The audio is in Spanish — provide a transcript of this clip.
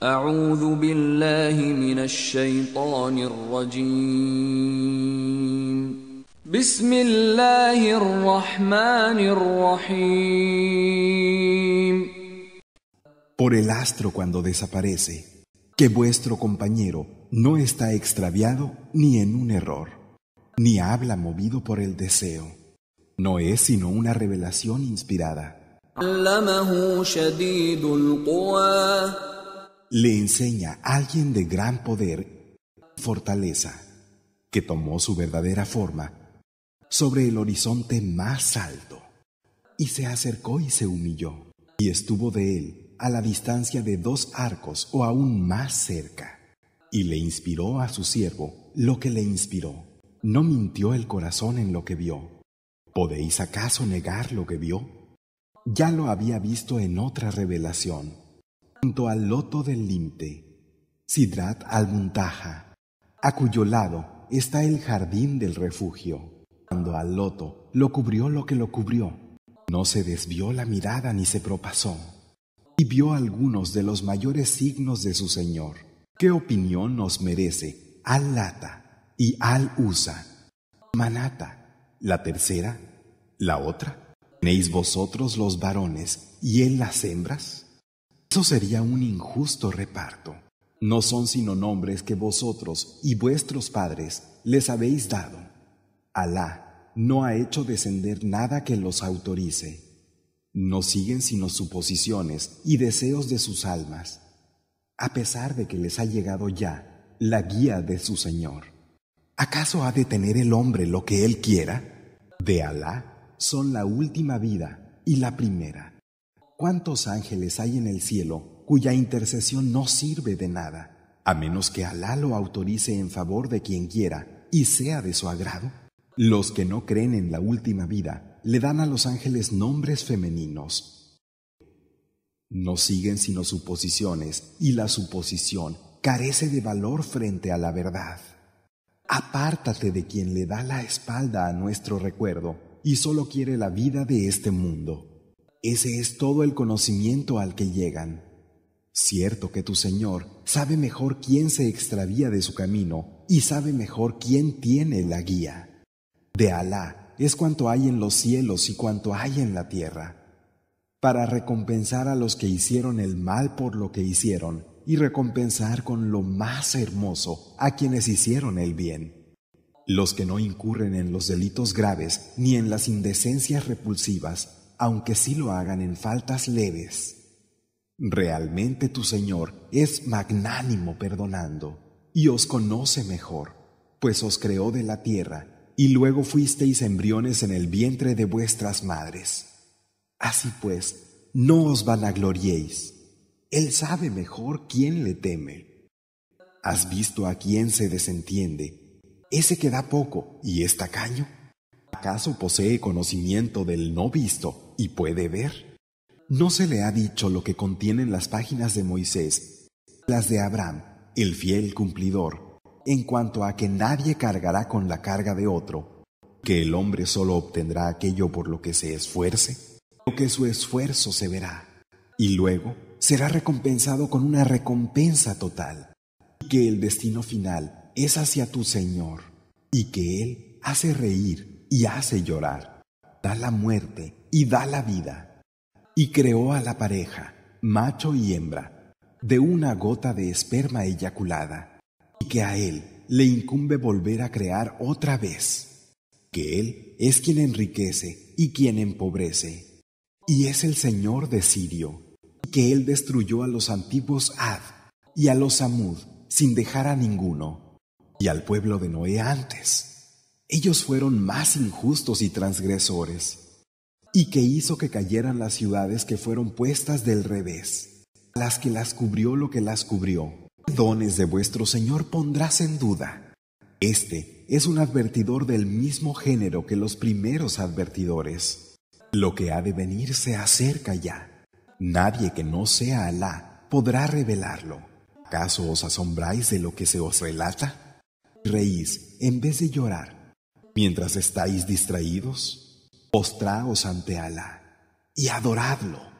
Por el astro cuando desaparece, que vuestro compañero no está extraviado ni en un error, ni habla movido por el deseo. No es sino una revelación inspirada le enseña alguien de gran poder fortaleza, que tomó su verdadera forma sobre el horizonte más alto, y se acercó y se humilló, y estuvo de él a la distancia de dos arcos o aún más cerca, y le inspiró a su siervo lo que le inspiró. No mintió el corazón en lo que vio. ¿Podéis acaso negar lo que vio? Ya lo había visto en otra revelación junto al loto del limte, Sidrat al-Muntaja, a cuyo lado está el jardín del refugio. Cuando al loto lo cubrió lo que lo cubrió, no se desvió la mirada ni se propasó, y vio algunos de los mayores signos de su Señor. ¿Qué opinión nos merece Al-Lata y Al-Usa? Manata, la tercera, la otra. ¿Tenéis vosotros los varones y él las hembras? Eso sería un injusto reparto. No son sino nombres que vosotros y vuestros padres les habéis dado. Alá no ha hecho descender nada que los autorice. No siguen sino suposiciones y deseos de sus almas, a pesar de que les ha llegado ya la guía de su Señor. ¿Acaso ha de tener el hombre lo que él quiera? De Alá son la última vida y la primera. ¿Cuántos ángeles hay en el cielo cuya intercesión no sirve de nada, a menos que Alá lo autorice en favor de quien quiera y sea de su agrado? Los que no creen en la última vida le dan a los ángeles nombres femeninos. No siguen sino suposiciones y la suposición carece de valor frente a la verdad. Apártate de quien le da la espalda a nuestro recuerdo y solo quiere la vida de este mundo. Ese es todo el conocimiento al que llegan. Cierto que tu Señor sabe mejor quién se extravía de su camino y sabe mejor quién tiene la guía. De Alá es cuanto hay en los cielos y cuanto hay en la tierra, para recompensar a los que hicieron el mal por lo que hicieron y recompensar con lo más hermoso a quienes hicieron el bien. Los que no incurren en los delitos graves ni en las indecencias repulsivas aunque sí lo hagan en faltas leves. Realmente tu Señor es magnánimo perdonando y os conoce mejor, pues os creó de la tierra y luego fuisteis embriones en el vientre de vuestras madres. Así pues, no os vanagloriéis. Él sabe mejor quién le teme. ¿Has visto a quién se desentiende? Ese que da poco y es tacaño. ¿Acaso posee conocimiento del no visto y puede ver? ¿No se le ha dicho lo que contienen las páginas de Moisés, las de Abraham, el fiel cumplidor, en cuanto a que nadie cargará con la carga de otro, que el hombre solo obtendrá aquello por lo que se esfuerce, lo que su esfuerzo se verá, y luego será recompensado con una recompensa total, y que el destino final es hacia tu Señor, y que Él hace reír y hace llorar, da la muerte y da la vida. Y creó a la pareja, macho y hembra, de una gota de esperma eyaculada, y que a él le incumbe volver a crear otra vez, que él es quien enriquece y quien empobrece, y es el Señor de Sirio, y que él destruyó a los antiguos Ad y a los Samud, sin dejar a ninguno, y al pueblo de Noé antes ellos fueron más injustos y transgresores, y que hizo que cayeran las ciudades que fueron puestas del revés, las que las cubrió lo que las cubrió. Dones de vuestro Señor pondrás en duda. Este es un advertidor del mismo género que los primeros advertidores. Lo que ha de venir se acerca ya. Nadie que no sea Alá podrá revelarlo. ¿Acaso os asombráis de lo que se os relata? Reís en vez de llorar mientras estáis distraídos, postraos ante Alá y adoradlo.